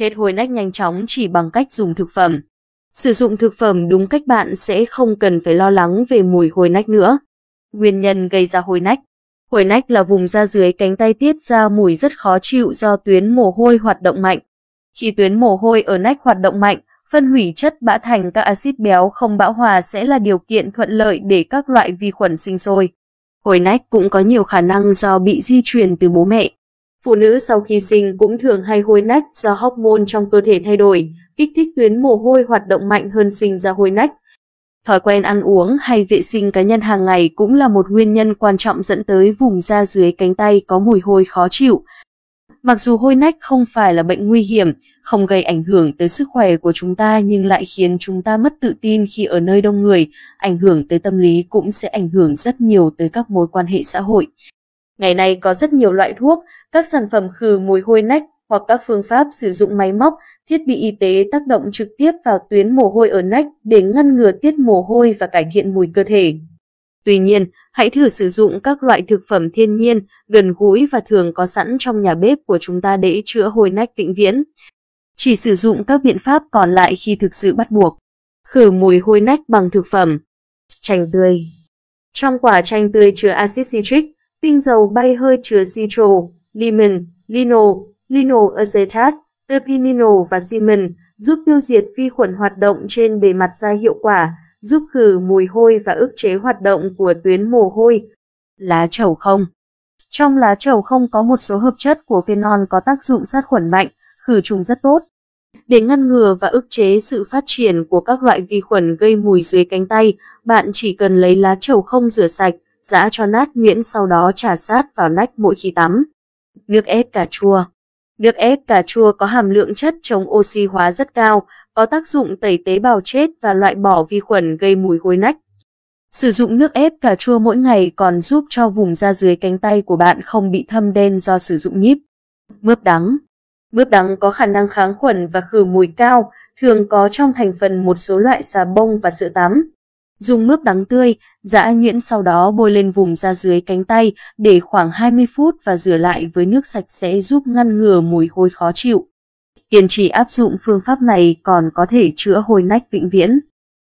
Hết hồi nách nhanh chóng chỉ bằng cách dùng thực phẩm. Sử dụng thực phẩm đúng cách bạn sẽ không cần phải lo lắng về mùi hồi nách nữa. Nguyên nhân gây ra hồi nách Hồi nách là vùng da dưới cánh tay tiết ra mùi rất khó chịu do tuyến mồ hôi hoạt động mạnh. Khi tuyến mồ hôi ở nách hoạt động mạnh, phân hủy chất bã thành các axit béo không bão hòa sẽ là điều kiện thuận lợi để các loại vi khuẩn sinh sôi. Hồi nách cũng có nhiều khả năng do bị di truyền từ bố mẹ. Phụ nữ sau khi sinh cũng thường hay hôi nách do hormone trong cơ thể thay đổi, kích thích tuyến mồ hôi hoạt động mạnh hơn sinh ra hôi nách. Thói quen ăn uống hay vệ sinh cá nhân hàng ngày cũng là một nguyên nhân quan trọng dẫn tới vùng da dưới cánh tay có mùi hôi khó chịu. Mặc dù hôi nách không phải là bệnh nguy hiểm, không gây ảnh hưởng tới sức khỏe của chúng ta nhưng lại khiến chúng ta mất tự tin khi ở nơi đông người, ảnh hưởng tới tâm lý cũng sẽ ảnh hưởng rất nhiều tới các mối quan hệ xã hội. Ngày nay có rất nhiều loại thuốc, các sản phẩm khử mùi hôi nách hoặc các phương pháp sử dụng máy móc, thiết bị y tế tác động trực tiếp vào tuyến mồ hôi ở nách để ngăn ngừa tiết mồ hôi và cải thiện mùi cơ thể. Tuy nhiên, hãy thử sử dụng các loại thực phẩm thiên nhiên, gần gũi và thường có sẵn trong nhà bếp của chúng ta để chữa hôi nách vĩnh viễn. Chỉ sử dụng các biện pháp còn lại khi thực sự bắt buộc. Khử mùi hôi nách bằng thực phẩm. Chanh tươi Trong quả chanh tươi chứa axit citric, Tinh dầu bay hơi chứa citrol, limen, lino, linoacetat, terpininol và cimen, giúp tiêu diệt vi khuẩn hoạt động trên bề mặt da hiệu quả, giúp khử mùi hôi và ức chế hoạt động của tuyến mồ hôi. Lá trầu không Trong lá trầu không có một số hợp chất của phenol có tác dụng sát khuẩn mạnh, khử trùng rất tốt. Để ngăn ngừa và ức chế sự phát triển của các loại vi khuẩn gây mùi dưới cánh tay, bạn chỉ cần lấy lá trầu không rửa sạch, giã cho nát nhuyễn sau đó trà sát vào nách mỗi khi tắm. Nước ép cà chua Nước ép cà chua có hàm lượng chất chống oxy hóa rất cao, có tác dụng tẩy tế bào chết và loại bỏ vi khuẩn gây mùi hôi nách. Sử dụng nước ép cà chua mỗi ngày còn giúp cho vùng da dưới cánh tay của bạn không bị thâm đen do sử dụng nhíp. Mướp đắng Mướp đắng có khả năng kháng khuẩn và khử mùi cao, thường có trong thành phần một số loại xà bông và sữa tắm. Dùng mướp đắng tươi, giã nhuyễn sau đó bôi lên vùng da dưới cánh tay để khoảng 20 phút và rửa lại với nước sạch sẽ giúp ngăn ngừa mùi hôi khó chịu. Kiên trì áp dụng phương pháp này còn có thể chữa hôi nách vĩnh viễn.